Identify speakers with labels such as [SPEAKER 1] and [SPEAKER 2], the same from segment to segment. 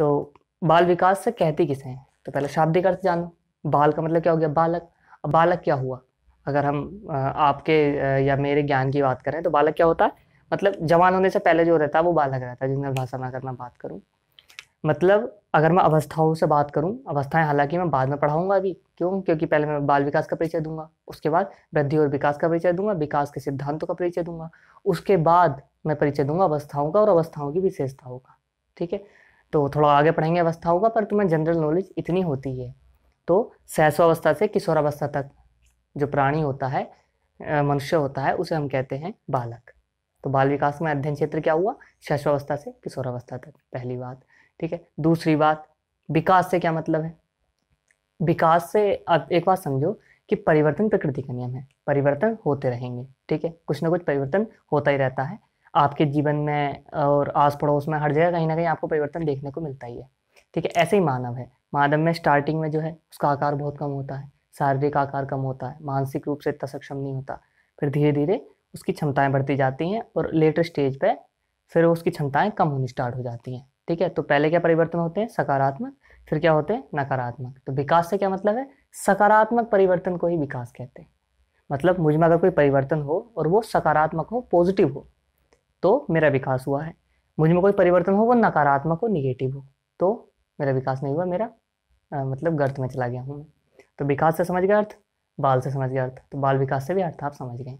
[SPEAKER 1] तो बाल विकास से कहते किसे हैं तो पहले शाब्दिक अर्थ जानो बाल का मतलब क्या हो गया बालक अब बालक क्या हुआ अगर हम आपके या मेरे ज्ञान की बात करें तो बालक क्या होता है मतलब जवान होने से पहले जो रहता है वो बालक रहता है जिनमें भाषा में अगर मैं बात करूँ मतलब अगर मैं अवस्थाओं से बात करूँ अवस्थाएं हालांकि मैं बाद में पढ़ाऊंगा अभी क्यों क्योंकि पहले मैं बाल विकास का परिचय दूंगा उसके बाद वृद्धि और विकास का परिचय दूंगा विकास के सिद्धांतों का परिचय दूंगा उसके बाद मैं परिचय दूंगा अवस्थाओं का और अवस्थाओं की विशेषताओं का ठीक है तो थोड़ा आगे पढ़ेंगे अवस्थाओं का पर तुम्हें जनरल नॉलेज इतनी होती है तो सहस्वावस्था से किशोरावस्था तक जो प्राणी होता है मनुष्य होता है उसे हम कहते हैं बालक तो बाल विकास में अध्ययन क्षेत्र क्या हुआ शैशवावस्था से किशोरावस्था तक पहली बात ठीक है दूसरी बात विकास से क्या मतलब है विकास से अब एक बात समझो कि परिवर्तन प्रकृति का नियम है परिवर्तन होते रहेंगे ठीक है कुछ ना कुछ परिवर्तन होता ही रहता है आपके जीवन में और आस पड़ोस में हर जगह कहीं ना कहीं आपको परिवर्तन देखने को मिलता ही है ठीक है ऐसे ही मानव है मानव में स्टार्टिंग में जो है उसका आकार बहुत कम होता है शारीरिक आकार कम होता है मानसिक रूप से इतना सक्षम नहीं होता फिर धीरे धीरे उसकी क्षमताएं बढ़ती जाती हैं और लेटर स्टेज पे फिर उसकी क्षमताएं कम होनी स्टार्ट हो जाती हैं ठीक है तो पहले क्या परिवर्तन होते हैं सकारात्मक फिर क्या होते हैं नकारात्मक तो विकास से क्या मतलब है सकारात्मक परिवर्तन को ही विकास कहते हैं मतलब मुझ में अगर कोई परिवर्तन हो और वो सकारात्मक हो पॉजिटिव हो तो मेरा विकास हुआ है मुझ में कोई परिवर्तन हो वो नकारात्मक हो निगेटिव हो तो मेरा विकास नहीं हुआ मेरा आ, मतलब गर्त में चला गया हूँ मैं तो विकास से समझ गया अर्थ बाल से समझ गया अर्थ तो बाल विकास से भी अर्थ आप समझ गए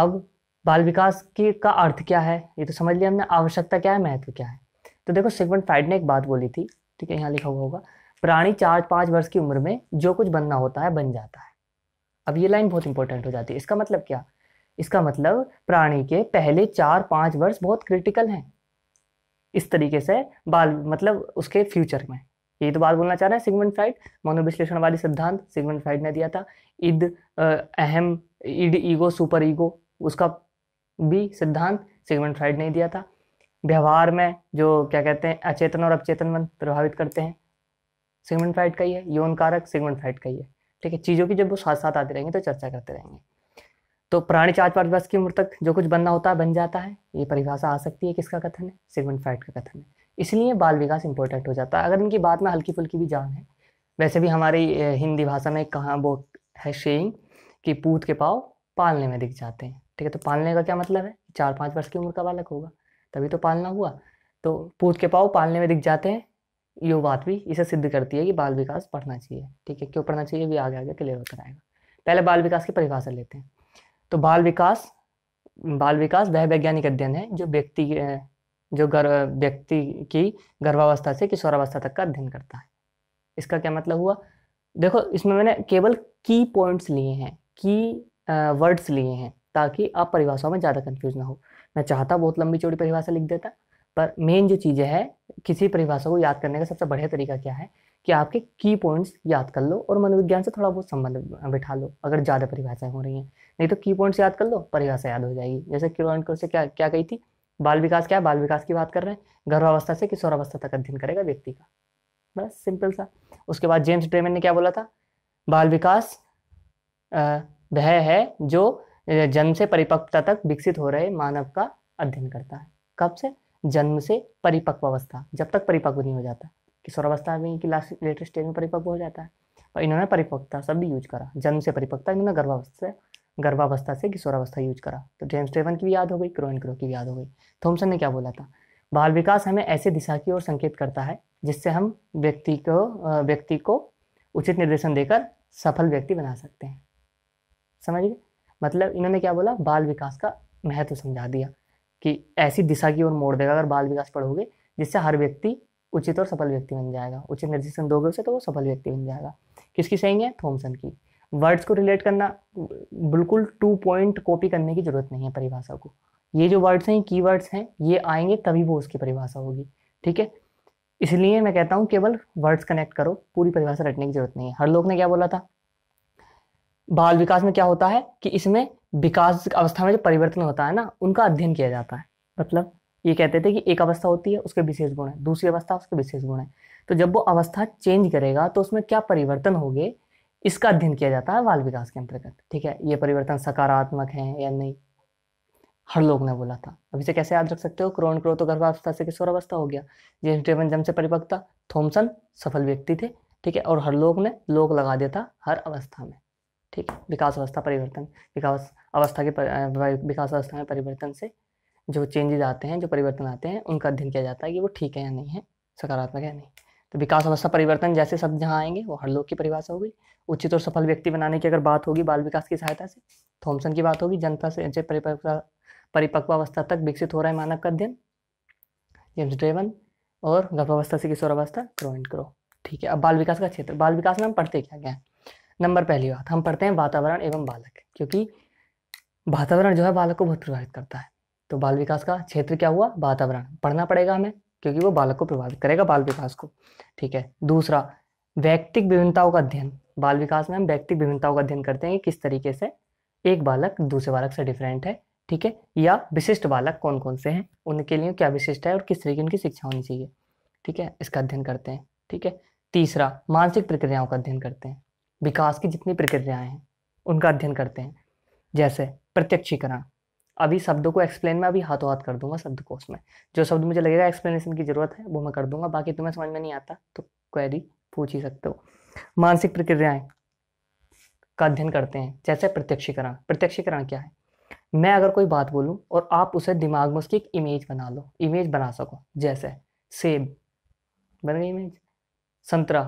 [SPEAKER 1] अब बाल विकास की का अर्थ क्या है ये तो समझ लिया हमने आवश्यकता क्या है महत्व क्या है तो देखो सिगमंड फ्राइड ने एक बात बोली थी ठीक है यहाँ लिखा हुआ होगा प्राणी चार पाँच वर्ष की उम्र में जो कुछ बनना होता है बन जाता है अब ये लाइन बहुत इंपॉर्टेंट हो जाती है इसका मतलब क्या इसका मतलब प्राणी के पहले चार पाँच वर्ष बहुत क्रिटिकल हैं इस तरीके से बाल मतलब उसके फ्यूचर में यही तो बात बोलना चाह रहे हैं सिगमंड फ्राइड वाले सिद्धांत सिगमेंट फ्राइड ने दिया था इद अहम इड ईगो सुपर ईगो उसका भी सिद्धांत सिगमेंट फ्राइड ने दिया था व्यवहार में जो क्या कहते हैं अचेतन और अपचेतन मन प्रभावित करते हैं सिगमेंट फ्राइड का ही है यौन कारक सिगमेंट फ्राइड का ही है ठीक है चीज़ों की जब वो साथ साथ आते रहेंगे तो चर्चा करते रहेंगे तो प्राणी पांच वर्ष की उम्र तक जो कुछ बनना होता है बन जाता है ये परिभाषा आ सकती है किसका कथन है सिगमंड फ्राइड का कथन है इसलिए बाल विकास इंपॉर्टेंट हो जाता है अगर इनकी बात में हल्की फुल्की भी जान है वैसे भी हमारी हिंदी भाषा में कहाँ वो है शेइंग कि पूत के पाव पालने में दिख जाते हैं ठीक है तो पालने का क्या मतलब है चार पाँच वर्ष की उम्र का बालक होगा तभी तो पालना हुआ तो पूत के पाव पालने में दिख जाते हैं ये बात भी इसे सिद्ध करती है कि बाल विकास पढ़ना चाहिए ठीक है क्यों पढ़ना चाहिए भी आगे आगे क्लियर होकर आएगा पहले बाल विकास की परिभाषा लेते हैं तो बाल विकास बाल विकास वह वैज्ञानिक अध्ययन है जो व्यक्ति जो गर्भ व्यक्ति की गर्भावस्था से किशोरावस्था तक का अध्ययन करता है इसका क्या मतलब हुआ देखो इसमें मैंने केवल की पॉइंट्स लिए हैं की वर्ड्स लिए हैं ताकि आप परिभाषाओं में ज़्यादा कन्फ्यूज ना हो मैं चाहता बहुत लंबी चौड़ी परिभाषा लिख देता पर मेन जो चीज़ें हैं किसी परिभाषा को याद करने का सबसे बढ़िया तरीका क्या है कि आपके की पॉइंट्स याद कर लो और मनोविज्ञान से थोड़ा बहुत संबंध बिठा लो अगर ज़्यादा परिभाषाएं हो रही हैं नहीं तो की पॉइंट्स याद कर लो परिभाषा याद हो जाएगी जैसे किरण से क्या क्या कही थी बाल विकास क्या है बाल विकास की बात कर रहे हैं गर्भावस्था से किशोरावस्था तक अध्ययन करेगा व्यक्ति का बस सिंपल सा उसके बाद जेम्स ड्रेमन ने क्या बोला था बाल विकास वह है जो जन्म से परिपक्वता तक विकसित हो रहे मानव का अध्ययन करता है कब से जन्म से परिपक्व अवस्था जब तक परिपक्व नहीं हो जाता किशोर अवस्था में कि लास्ट लेटेस्ट स्टेज में परिपक्व हो जाता है और इन्होंने परिपक्वता शब्द यूज करा जन्म से परिपक्वता इन्होंने गर्भावस्था से गर्भावस्था से किशोरावस्था यूज करा तो जेम्स ट्रेवन की भी याद हो गई क्रोन क्रो की याद हो गई थॉमसन ने क्या बोला था बाल विकास हमें ऐसे दिशा की ओर संकेत करता है जिससे हम व्यक्ति को व्यक्ति को उचित निर्देशन देकर सफल व्यक्ति बना सकते हैं समझ गए मतलब इन्होंने क्या बोला बाल विकास का महत्व समझा दिया कि ऐसी दिशा की ओर मोड़ देगा अगर बाल विकास पढ़ोगे जिससे हर व्यक्ति उचित और सफल व्यक्ति बन जाएगा उचित निर्देशन दोगे उसे तो वो सफल व्यक्ति बन जाएगा किसकी सही है थॉमसन की वर्ड्स को रिलेट करना बिल्कुल टू पॉइंट कॉपी करने की जरूरत नहीं है परिभाषा को ये जो वर्ड्स हैं की वर्ड्स हैं ये आएंगे तभी वो उसकी परिभाषा होगी ठीक है इसलिए मैं कहता हूँ केवल वर्ड्स कनेक्ट करो पूरी परिभाषा रटने की जरूरत नहीं है हर लोग ने क्या बोला था बाल विकास में क्या होता है कि इसमें विकास अवस्था में जो परिवर्तन होता है ना उनका अध्ययन किया जाता है मतलब ये कहते थे कि एक अवस्था होती है उसके विशेष गुण है दूसरी अवस्था उसके विशेष गुण है तो जब वो अवस्था चेंज करेगा तो उसमें क्या परिवर्तन हो गए इसका अध्ययन किया जाता है बाल विकास के अंतर्गत ठीक है ये परिवर्तन सकारात्मक है या नहीं हर लोग ने बोला था अब इसे कैसे याद रख सकते हो क्रोन क्रो तो गर्भावस्था से किशोर अवस्था हो गया जेम्स जम से परिपक्ता थॉमसन सफल व्यक्ति थे ठीक है और हर लोग ने लोग लगा दिया था हर अवस्था में ठीक है विकास अवस्था परिवर्तन विकास अवस्था के विकास अवस्था में परिवर्तन से जो चेंजेज आते हैं जो परिवर्तन आते हैं उनका अध्ययन किया जाता है कि वो ठीक है या नहीं है सकारात्मक या नहीं तो विकास अवस्था परिवर्तन जैसे शब्द जहाँ आएंगे वो हर लोग की परिभाषा होगी उचित और सफल व्यक्ति बनाने की अगर बात होगी बाल विकास की सहायता से थॉमसन की बात होगी जनता से परिपक्व परिपक्व अवस्था तक विकसित हो रहा है मानव का अध्ययन जेम्स ड्रेवन और गर्भावस्था से किशोरावस्था क्रो एंड क्रो ठीक है अब बाल विकास का क्षेत्र बाल विकास में हम पढ़ते क्या क्या है नंबर पहली बात हम पढ़ते हैं वातावरण एवं बालक क्योंकि वातावरण जो है बालक को बहुत प्रभावित करता है तो बाल विकास का क्षेत्र क्या हुआ वातावरण पढ़ना पड़ेगा हमें क्योंकि वो बालक को प्रभावित करेगा बाल विकास को ठीक है दूसरा व्यक्तिक विभिन्नताओं का अध्ययन बाल विकास में हम व्यक्तिक विभिन्नताओं का अध्ययन करते हैं कि किस तरीके से एक बालक दूसरे बालक से डिफरेंट है ठीक है या विशिष्ट बालक कौन कौन से हैं उनके लिए क्या विशिष्ट है और किस तरीके उनकी शिक्षा होनी चाहिए ठीक है इसका अध्ययन करते हैं ठीक है तीसरा मानसिक प्रक्रियाओं का अध्ययन करते हैं विकास की जितनी प्रक्रियाएं हैं उनका अध्ययन करते हैं जैसे प्रत्यक्षीकरण अभी शब्दों को एक्सप्लेन में अभी हाथों हाथ कर दूंगा शब्द कोश में जो शब्द मुझे लगेगा एक्सप्लेनेशन की ज़रूरत है वो मैं कर दूंगा बाकी तुम्हें समझ में नहीं आता तो क्वेरी पूछ ही सकते हो मानसिक प्रक्रियाएं का अध्ययन करते हैं जैसे प्रत्यक्षीकरण प्रत्यक्षीकरण क्या है मैं अगर कोई बात बोलूँ और आप उसे दिमाग में उसकी एक इमेज बना लो इमेज बना सको जैसे सेब बन गई इमेज संतरा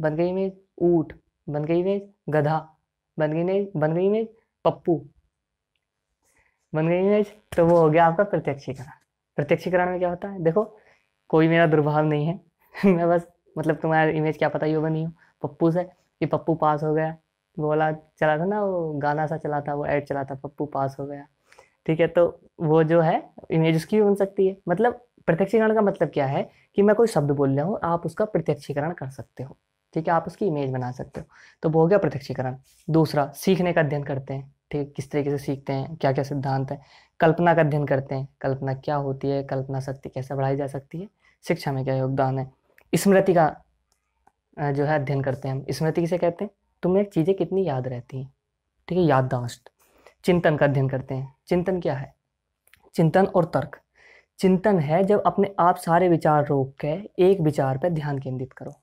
[SPEAKER 1] बन गई इमेज ऊट बन गई इमेज गधा बन गई इमेज बन गई इमेज पप्पू बन गई इमेज तो वो हो गया आपका प्रत्यक्षीकरण प्रत्यक्षीकरण में क्या होता है देखो कोई मेरा दुर्भाव नहीं है मैं बस मतलब तुम्हारा इमेज क्या पता ही होगा बनी हूँ पप्पू से कि पप्पू पास हो गया बोला चला था ना वो गाना सा चला था वो ऐड चला था पप्पू पास हो गया ठीक है तो वो जो है इमेज उसकी भी बन सकती है मतलब प्रत्यक्षीकरण का मतलब क्या है कि मैं कोई शब्द बोल रहा हूँ आप उसका प्रत्यक्षीकरण कर सकते हो ठीक है आप उसकी इमेज बना सकते हो तो वो हो गया प्रत्यक्षीकरण दूसरा सीखने का अध्ययन करते हैं ठीक किस तरीके से सीखते हैं क्या क्या सिद्धांत हैं कल्पना का अध्ययन करते हैं कल्पना क्या होती है कल्पना शक्ति कैसे बढ़ाई जा सकती है शिक्षा में क्या योगदान है स्मृति का जो है अध्ययन करते हैं हम स्मृति किसे कहते हैं तुम्हें चीज़ें कितनी याद रहती हैं ठीक है याददाश्त चिंतन का अध्ययन करते हैं चिंतन क्या है चिंतन और तर्क चिंतन है जब अपने आप सारे विचार रोक के एक विचार पर ध्यान केंद्रित करो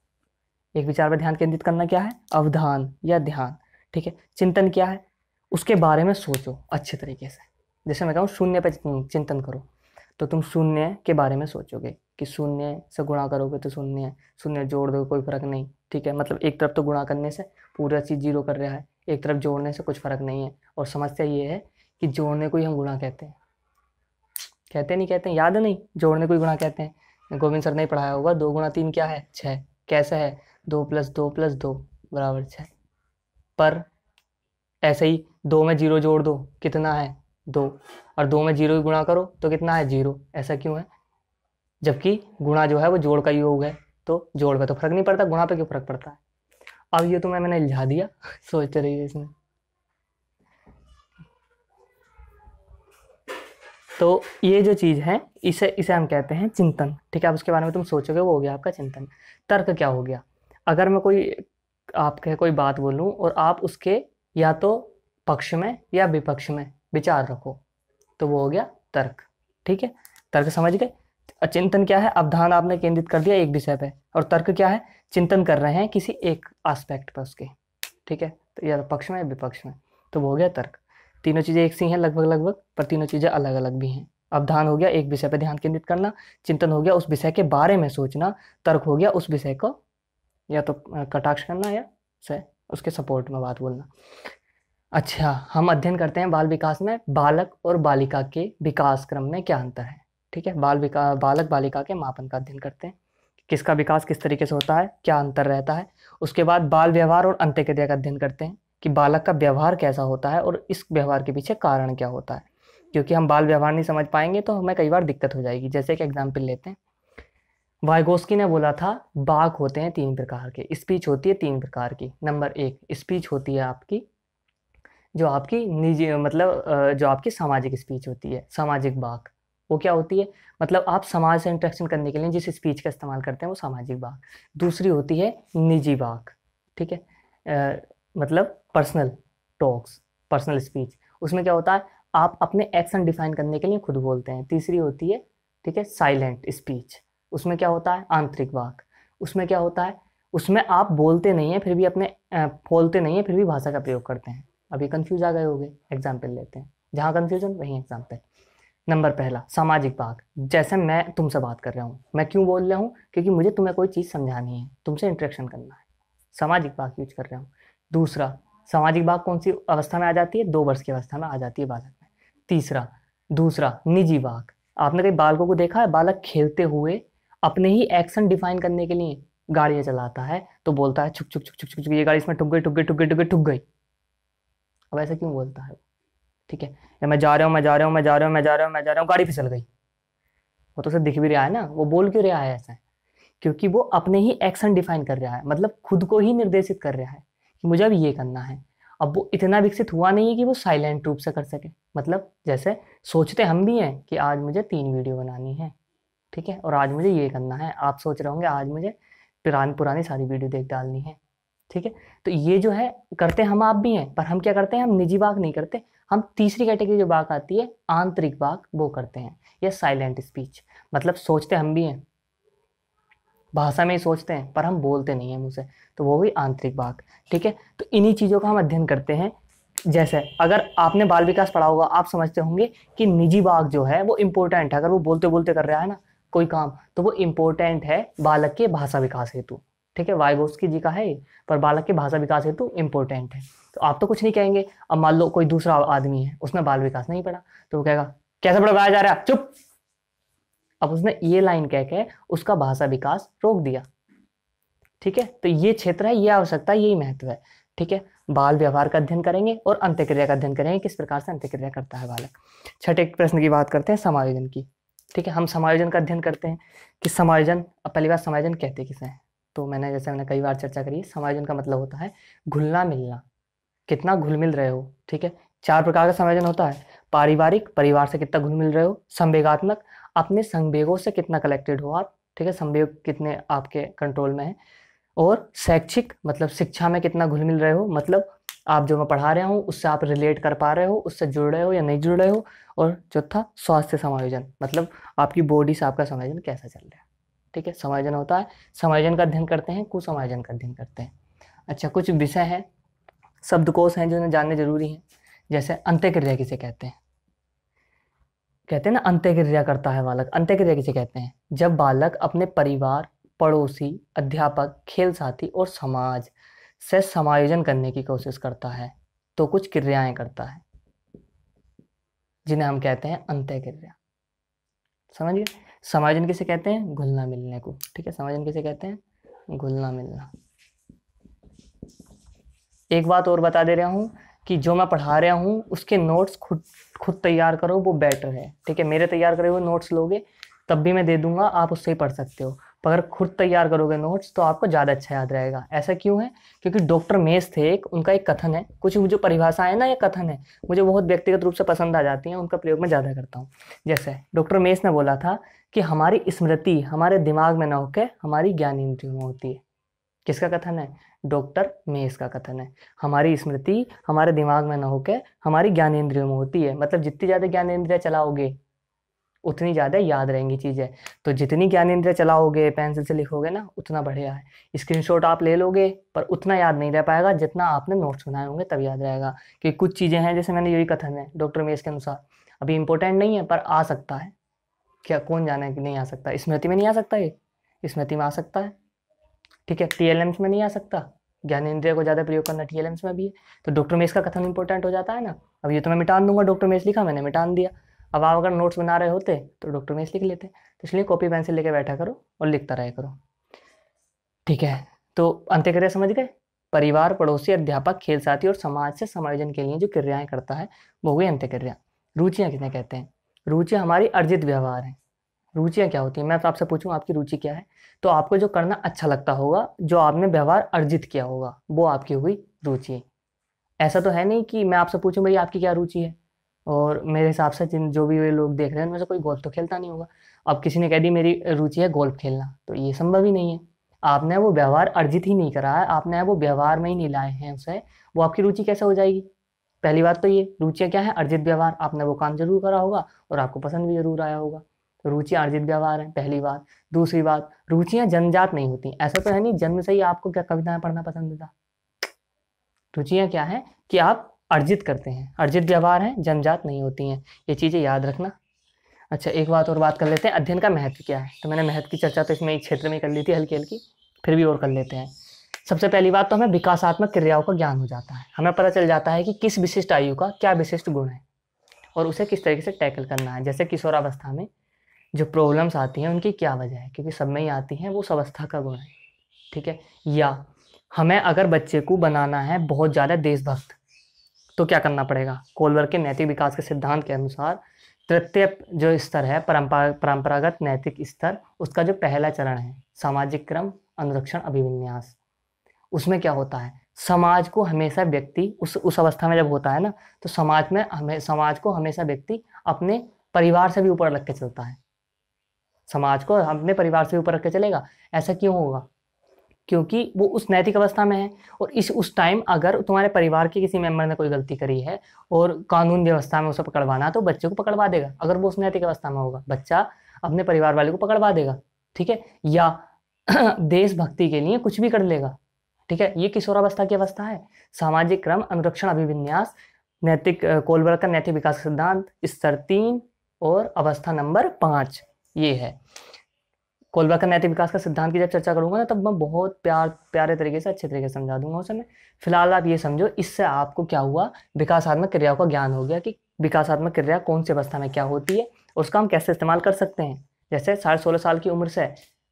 [SPEAKER 1] एक विचार पर ध्यान केंद्रित करना क्या है अवधान या ध्यान ठीक है चिंतन क्या है उसके बारे में सोचो अच्छे तरीके से जैसे मैं कहूँ शून्य पर चिंतन करो तो तुम शून्य के बारे में सोचोगे कि शून्य से गुणा करोगे तो शून्य है शून्य जोड़ दोगे कोई फर्क नहीं ठीक है मतलब एक तरफ तो गुणा करने से पूरा चीज़ जीरो कर रहा है एक तरफ जोड़ने से कुछ फ़र्क नहीं है और समस्या ये है कि जोड़ने को ही हम गुणा कहते हैं कहते नहीं कहते हैं याद नहीं जोड़ने को ही गुणा कहते हैं गोविंद सर ने पढ़ाया होगा दो गुणा तीन क्या है छः कैसा है दो प्लस दो प्लस दो बराबर छः पर ऐसे ही दो में जीरो जोड़ दो कितना है दो और दो में जीरो गुणा करो तो कितना है जीरो ऐसा क्यों है जबकि गुणा जो है वो जोड़ का योग है तो जोड़ का तो फर्क नहीं पड़ता गुणा पे क्यों फर्क पड़ता है अब ये तो मैं मैंने इलझा दिया सोचते रहिए इसमें तो ये जो चीज़ है इसे इसे हम कहते हैं चिंतन ठीक है आप उसके बारे में तुम सोचोगे वो हो गया आपका चिंतन तर्क क्या हो गया अगर मैं कोई आपके कोई बात बोलूं और आप उसके या तो पक्ष में या विपक्ष में विचार रखो तो वो हो गया तर्क ठीक है तर्क समझ गए चिंतन क्या है अब ध्यान आपने केंद्रित कर दिया एक विषय पे और तर्क क्या है चिंतन कर रहे हैं किसी एक आस्पेक्ट पर उसके ठीक है तो या पक्ष में या विपक्ष में तो वो हो गया तर्क तीनों चीज़ें एक सी हैं लगभग लगभग पर तीनों चीज़ें अलग अलग भी हैं अब ध्यान हो गया एक विषय पर ध्यान केंद्रित करना चिंतन हो गया उस विषय के बारे में सोचना तर्क हो गया उस विषय को या तो कटाक्ष करना या उसके सपोर्ट में बात बोलना अच्छा हम अध्ययन करते हैं बाल विकास में बालक और बालिका के विकास क्रम में क्या अंतर है ठीक है बाल विकास बालक बालिका के मापन का अध्ययन करते हैं किसका विकास किस तरीके से होता है क्या अंतर रहता है उसके बाद बाल व्यवहार और अंत्यक्रिया का अध्ययन करते हैं कि बालक का व्यवहार कैसा होता है और इस व्यवहार के पीछे कारण क्या होता है क्योंकि हम बाल व्यवहार नहीं समझ पाएंगे तो हमें कई बार दिक्कत हो जाएगी जैसे कि एग्जाम्पल लेते हैं वाइगोस्की ने बोला था बाघ होते हैं तीन प्रकार के स्पीच होती है तीन प्रकार की नंबर एक स्पीच होती है आपकी जो आपकी निजी मतलब जो आपकी सामाजिक स्पीच होती है सामाजिक बाघ वो क्या होती है मतलब आप समाज से इंट्रैक्शन करने के लिए जिस स्पीच का इस्तेमाल करते हैं वो सामाजिक बाघ दूसरी होती है निजी बाघ ठीक है आ, मतलब पर्सनल टॉक्स पर्सनल स्पीच उसमें क्या होता है आप अपने एक्शन डिफाइन करने के लिए खुद बोलते हैं तीसरी होती है ठीक है साइलेंट स्पीच उसमें क्या होता है आंतरिक वाक उसमें क्या होता है उसमें आप बोलते नहीं हैं फिर भी अपने बोलते नहीं हैं फिर भी भाषा का प्रयोग करते हैं अभी कन्फ्यूज आ गए हो गए एग्जाम्पल लेते हैं जहाँ कन्फ्यूजन वहीं एग्जाम्पल नंबर पहला सामाजिक भाग जैसे मैं तुमसे बात कर रहा हूँ मैं क्यों बोल रहा हूँ क्योंकि मुझे तुम्हें कोई चीज़ समझानी है तुमसे इंट्रेक्शन करना है सामाजिक भाग यूज कर रहा हूँ दूसरा सामाजिक भाग कौन सी अवस्था में आ जाती है दो वर्ष की अवस्था में आ जाती है बालक में तीसरा दूसरा निजी भाग आपने कहीं बालकों को देखा है बालक खेलते हुए अपने ही एक्शन डिफाइन करने के लिए गाड़ियाँ चलाता है तो बोलता है छुक छुक छुक छुक छुक ये गाड़ी इसमें ठुक गई ठुक गई ठुक गई ठुक गई ठुक गई अब ऐसा क्यों बोलता है ठीक है या मैं जा रहा हूँ मैं जा रहा हूँ मैं जा रहा हूँ मैं जा रहा हूँ मैं जा रहा हूँ गाड़ी फिसल गई वो तो उसे दिख भी रहा है ना वो बोल क्यों रहा है ऐसा क्योंकि वो अपने ही एक्शन डिफाइन कर रहा है मतलब खुद को ही निर्देशित कर रहा है कि मुझे अब ये करना है अब वो इतना विकसित हुआ नहीं है कि वो साइलेंट रूप से कर सके मतलब जैसे सोचते हम भी हैं कि आज मुझे तीन वीडियो बनानी है ठीक है और आज मुझे ये करना है आप सोच रहे होंगे आज मुझे पुरानी पुरानी सारी वीडियो देख डालनी है ठीक है तो ये जो है करते हम आप भी हैं पर हम क्या करते हैं हम निजी बाग नहीं करते हम तीसरी कैटेगरी जो बाग आती है आंतरिक बाग वो करते हैं या साइलेंट स्पीच मतलब सोचते हम भी हैं भाषा में ही सोचते हैं पर हम बोलते नहीं हैं मुझसे तो वो भी आंतरिक बाग ठीक है तो इन्हीं चीज़ों का हम अध्ययन करते हैं जैसे अगर आपने बाल विकास पढ़ा होगा आप समझते होंगे कि निजी बाग जो है वो इम्पोर्टेंट है अगर वो बोलते बोलते कर रहा है ना कोई काम तो वो इम्पोर्टेंट है बालक के भाषा विकास हेतु ठीक है वायगोस्की जी का है पर बालक के भाषा विकास हेतु इम्पोर्टेंट है तो आप तो कुछ नहीं कहेंगे अब मान लो कोई दूसरा आदमी है उसने बाल विकास नहीं पढ़ा तो वो कहेगा कैसे पढ़वाया जा रहा है चुप अब उसने ये लाइन कह के उसका भाषा विकास रोक दिया ठीक है तो ये क्षेत्र है ये आवश्यकता यही महत्व है ठीक है बाल व्यवहार का अध्ययन करेंगे और अंत्यक्रिया का अध्ययन करेंगे किस प्रकार से अंत्यक्रिया करता है बालक छठे प्रश्न की बात करते हैं समायोजन की ठीक है हम समायोजन का अध्ययन करते हैं कि समायोजन अब पहली बार समायोजन कहते किसे हैं तो मैंने जैसे मैंने कई बार चर्चा करी समायोजन का मतलब होता है घुलना मिलना कितना घुल मिल रहे हो ठीक है चार प्रकार का समायोजन होता है पारिवारिक परिवार से कितना घुल मिल रहे हो संवेगात्मक अपने संवेगों से कितना कलेक्टेड हो आप ठीक है संवेग कितने आपके कंट्रोल में है और शैक्षिक मतलब शिक्षा में कितना घुल मिल रहे हो मतलब आप जो मैं पढ़ा रहा हूँ उससे आप रिलेट कर पा रहे हो उससे जुड़ रहे हो या नहीं जुड़ रहे हो और चौथा स्वास्थ्य समायोजन मतलब आपकी बॉडी से आपका समायोजन कैसा चल रहा है ठीक है समायोजन होता है समायोजन का अध्ययन करते हैं कुसमायोजन का अध्ययन करते हैं अच्छा कुछ विषय हैं शब्दकोश हैं जिन्हें जानने जरूरी हैं जैसे अंत्यक्रिया किसे कहते हैं कहते हैं ना अंत्यक्रिया करता है बालक अंत्यक्रिया किसे कहते हैं जब बालक अपने परिवार पड़ोसी अध्यापक खेल साथी और समाज से समायोजन करने की कोशिश करता है तो कुछ क्रियाएं करता है जिन्हें हम कहते हैं अंत्य क्रिया समझिए समायोजन किसे कहते हैं घुलना मिलने को ठीक है समायोजन किसे कहते हैं घुलना मिलना एक बात और बता दे रहा हूँ कि जो मैं पढ़ा रहा हूँ उसके नोट्स खुद खुद तैयार करो वो बेटर है ठीक है मेरे तैयार करे हुए नोट्स लोगे तब भी मैं दे दूंगा आप उससे ही पढ़ सकते हो अगर खुद तैयार करोगे नोट्स तो आपको ज़्यादा अच्छा याद रहेगा ऐसा क्यों है क्योंकि डॉक्टर मेस थे एक उनका एक कथन है कुछ जो परिभाषाएं ना ये कथन है मुझे बहुत व्यक्तिगत रूप से पसंद आ जाती हैं उनका प्रयोग मैं ज़्यादा करता हूँ जैसे डॉक्टर मेस ने बोला था कि हमारी स्मृति हमारे दिमाग में ना होकर हमारी ज्ञान इंद्रियों में होती है किसका कथन है डॉक्टर मेस का कथन है हमारी स्मृति हमारे दिमाग में ना होकर हमारी ज्ञान इंद्रियों में होती है मतलब जितनी ज़्यादा ज्ञान इंद्रिया चलाओगे उतनी ज़्यादा याद रहेंगी चीज़ें तो जितनी ज्ञान इंद्रिया चलाओगे पेंसिल से लिखोगे ना उतना बढ़िया है स्क्रीनशॉट आप ले लोगे पर उतना याद नहीं रह पाएगा जितना आपने नोट्स बनाए होंगे तब याद रहेगा कि कुछ चीज़ें हैं जैसे मैंने यही कथन है डॉक्टर मेस के अनुसार अभी इंपॉर्टेंट नहीं है पर आ सकता है क्या कौन जाने कि नहीं आ सकता स्मृति में नहीं आ सकता ये स्मृति में आ सकता है ठीक है टी में नहीं आ सकता ज्ञान इंद्रिया को ज़्यादा प्रयोग करना टी में भी है तो डॉक्टर मेस का कथन इंपॉर्टेंट हो जाता है ना अब ये तो मैं मिटान दूंगा डॉक्टर मेस लिखा मैंने मिटान दिया अब आप अगर नोट्स बना रहे होते तो डॉक्टर डॉक्यूमेंट्स लिख लेते तो इसलिए कॉपी पेन से लेके बैठा करो और लिखता रहे करो ठीक है तो अंत्यक्रिया समझ गए परिवार पड़ोसी अध्यापक खेल साथी और समाज से समायोजन के लिए जो क्रियाएं करता है वो हुई अंत्यक्रिया रुचियाँ किसने कहते हैं रुचि हमारी अर्जित व्यवहार है रुचियाँ क्या होती हैं मैं तो आपसे पूछूँ आपकी रुचि क्या है तो आपको जो करना अच्छा लगता होगा जो आपने व्यवहार अर्जित किया होगा वो आपकी हुई रुचि ऐसा तो है नहीं कि मैं आपसे पूछूँ भाई आपकी क्या रुचि है और मेरे हिसाब से जिन जो भी वे लोग देख रहे हैं उनमें से कोई गोल्फ तो खेलता नहीं होगा अब किसी ने कह दी मेरी रुचि है गोल्फ खेलना तो ये संभव ही नहीं है आपने वो व्यवहार अर्जित ही नहीं करा है आपने वो व्यवहार में ही नहीं लाए हैं उसे वो आपकी रुचि कैसे हो जाएगी पहली बात तो ये रुचियाँ क्या है अर्जित व्यवहार आपने वो काम जरूर करा होगा और आपको पसंद भी जरूर आया होगा तो रुचियाँ अर्जित व्यवहार है पहली बात दूसरी बात रुचियाँ जन्मजात नहीं होती ऐसा तो है नहीं जन्म से ही आपको क्या कविताएं पढ़ना पसंद था रुचियाँ क्या है कि आप अर्जित करते हैं अर्जित व्यवहार हैं जन्मजात नहीं होती हैं ये चीज़ें याद रखना अच्छा एक बात और बात कर लेते हैं अध्ययन का महत्व क्या है तो मैंने महत्व की चर्चा तो इसमें एक क्षेत्र में कर ली थी हल्की हल्की फिर भी और कर लेते हैं सबसे पहली बात तो हमें विकासात्मक क्रियाओं का ज्ञान हो जाता है हमें पता चल जाता है कि किस विशिष्ट आयु का क्या विशिष्ट गुण है और उसे किस तरीके से टैकल करना है जैसे किशोरावस्था में जो प्रॉब्लम्स आती हैं उनकी क्या वजह है क्योंकि सब में ही आती हैं वो उस अवस्था का गुण है ठीक है या हमें अगर बच्चे को बनाना है बहुत ज़्यादा देशभक्त तो क्या करना पड़ेगा कोलवर के नैतिक विकास के सिद्धांत के अनुसार तृतीय जो स्तर है परंपरा परंपरागत नैतिक स्तर उसका जो पहला चरण है सामाजिक क्रम अनुरक्षण अभिविन्यास उसमें क्या होता है समाज को हमेशा व्यक्ति उस उस अवस्था में जब होता है ना तो समाज में हमें समाज को हमेशा व्यक्ति अपने परिवार से भी ऊपर रख के चलता है समाज को अपने परिवार से भी ऊपर रख के चलेगा ऐसा क्यों होगा क्योंकि वो उस नैतिक अवस्था में है और इस उस टाइम अगर तुम्हारे परिवार के किसी मेंबर ने कोई गलती करी है और कानून व्यवस्था में उसे पकड़वाना तो बच्चे को पकड़वा देगा अगर वो उस नैतिक अवस्था में होगा बच्चा अपने परिवार वाले को पकड़वा देगा ठीक है या देशभक्ति के लिए कुछ भी कर लेगा ठीक है ये किशोरावस्था की अवस्था है सामाजिक क्रम अनुरक्षण अभिविन्यास नैतिक कोलबर का नैतिक विकास सिद्धांत स्तर तीन और अवस्था नंबर पाँच ये है कोलबा का नैतिक विकास का सिद्धांत की जब चर्चा करूंगा ना तब मैं बहुत प्यार प्यारे तरीके से अच्छे तरीके से समझा दूंगा उस समय फिलहाल आप ये समझो इससे आपको क्या हुआ विकासात्मक क्रियाओं का ज्ञान हो गया कि विकासात्मक क्रिया कौन सी अवस्था में क्या होती है उसका हम कैसे इस्तेमाल कर सकते हैं जैसे साढ़े सोलह साल की उम्र से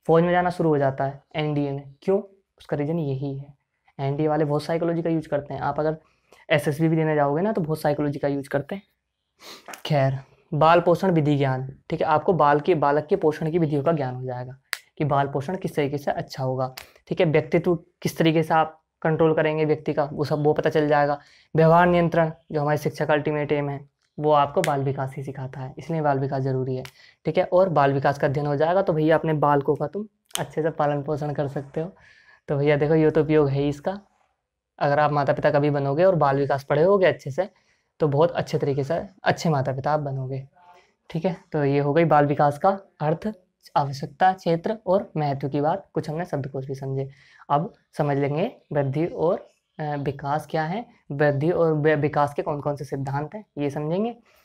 [SPEAKER 1] फौज में जाना शुरू हो जाता है एन में क्यों उसका रीज़न यही है एन वाले बहुत साइकोलॉजी का यूज करते हैं आप अगर एस भी देने जाओगे ना तो बहुत साइकोलॉजी का यूज करते हैं खैर बाल पोषण विधि ज्ञान ठीक है आपको बाल के बालक के पोषण की विधियों का ज्ञान हो जाएगा कि बाल पोषण किस तरीके से अच्छा होगा ठीक है व्यक्तित्व किस तरीके से आप कंट्रोल करेंगे व्यक्ति का वो सब वो पता चल जाएगा व्यवहार नियंत्रण जो हमारी शिक्षा का अल्टीमेट एम है वो आपको बाल विकास ही सिखाता है इसलिए बाल विकास जरूरी है ठीक है और बाल विकास का अध्ययन हो जाएगा तो भैया अपने बालकों का तुम अच्छे से पालन पोषण कर सकते हो तो भैया देखो ये तो उपयोग है ही इसका अगर आप माता पिता कभी बनोगे और बाल विकास पढ़े होगे अच्छे से तो बहुत अच्छे तरीके से अच्छे माता पिता आप बनोगे ठीक है तो ये हो गई बाल विकास का अर्थ आवश्यकता क्षेत्र और महत्व की बात कुछ हमने शब्दकोश भी समझे अब समझ लेंगे वृद्धि और विकास क्या है वृद्धि और विकास के कौन कौन से सिद्धांत हैं ये समझेंगे